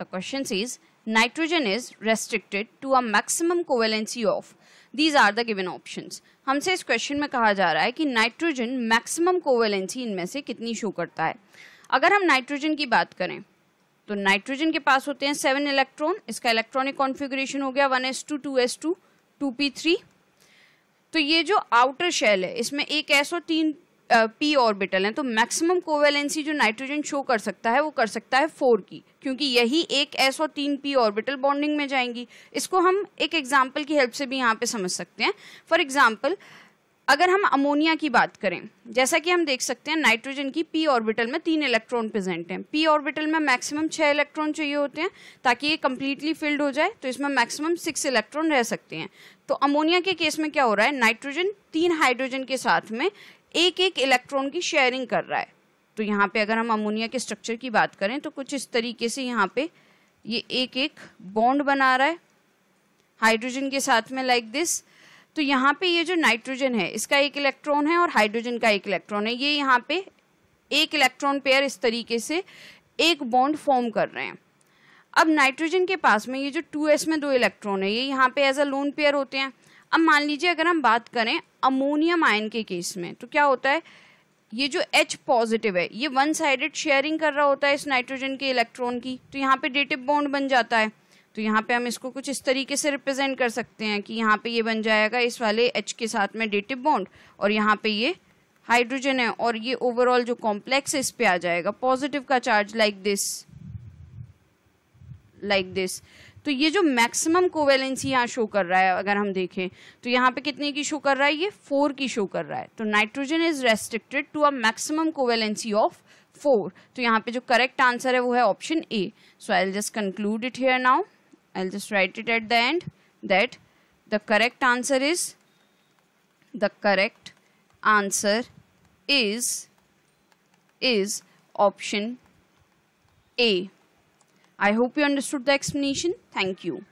The question is, nitrogen is restricted to a maximum covalency of. These are the given options. हमसे इस question में कहा जा रहा है कि नाइट्रोजन मैक्सिमम कोवेलेंसी इनमें से कितनी शो करता है अगर हम नाइट्रोजन की बात करें तो नाइट्रोजन के पास होते हैं सेवन इलेक्ट्रॉन इसका इलेक्ट्रॉनिक कॉन्फ़िगरेशन हो गया one s two two s two two p three तो ये जो आउटर शेल है इसमें एक एस और तीन पी ऑर्बिटल हैं तो मैक्सिमम कोवेलेंसी जो नाइट्रोजन शो कर सकता है वो कर सकता है फोर की क्योंकि यही एक एस और तीन पी ऑर्बिटल बॉन्डिंग में जाएंगी इसको हम एक एग्जाम्पल की हेल्प से भी यहाँ पे समझ सकते हैं फॉर एग्जाम्पल अगर हम अमोनिया की बात करें जैसा कि हम देख सकते हैं नाइट्रोजन की पी ऑर्बिटल में तीन इलेक्ट्रॉन प्रेजेंट हैं पी ऑर्बिटल में मैक्सिमम छः इलेक्ट्रॉन चाहिए होते हैं ताकि ये कम्प्लीटली फिल्ड हो जाए तो इसमें मैक्सिमम सिक्स इलेक्ट्रॉन रह सकते हैं तो अमोनिया के केस में क्या हो रहा है नाइट्रोजन तीन हाइड्रोजन के साथ में एक एक इलेक्ट्रॉन की शेयरिंग कर रहा है तो यहाँ पे अगर हम अमोनिया के स्ट्रक्चर की बात करें तो कुछ इस तरीके से यहाँ पे ये एक एक बॉन्ड बना रहा है हाइड्रोजन के साथ में लाइक like दिस तो यहाँ पे ये जो नाइट्रोजन है इसका एक इलेक्ट्रॉन है और हाइड्रोजन का एक इलेक्ट्रॉन है ये यहाँ पे एक इलेक्ट्रॉन पेयर इस तरीके से एक बॉन्ड फॉर्म कर रहे हैं अब नाइट्रोजन के पास में ये जो टू एस में दो इलेक्ट्रॉन है ये यहाँ पे एज अ लोन पेयर होते हैं अब मान लीजिए अगर हम बात करें अमोनियम आयन के केस में तो क्या होता है ये जो H पॉजिटिव है ये वन साइडेड शेयरिंग कर रहा होता है इस नाइट्रोजन के इलेक्ट्रॉन की तो यहाँ पे डेटिव बॉन्ड बन जाता है तो यहाँ पे हम इसको कुछ इस तरीके से रिप्रेजेंट कर सकते हैं कि यहाँ पे ये बन जाएगा इस वाले H के साथ में डेटिव बॉन्ड और यहाँ पे ये हाइड्रोजन है और ये ओवरऑल जो कॉम्प्लेक्स है इस पे आ जाएगा पॉजिटिव का charge like this like this तो ये जो मैक्सिमम कोवेलेंसी यहाँ शो कर रहा है अगर हम देखें तो यहाँ पे कितने की शो कर रहा है ये फोर की शो कर रहा है तो nitrogen is restricted to a maximum covalency of four तो यहाँ पे जो करेक्ट आंसर है वो है option A so I just conclude it here now I just write it at the end that the correct answer is the correct answer is is option A I hope you understood the explanation. Thank you.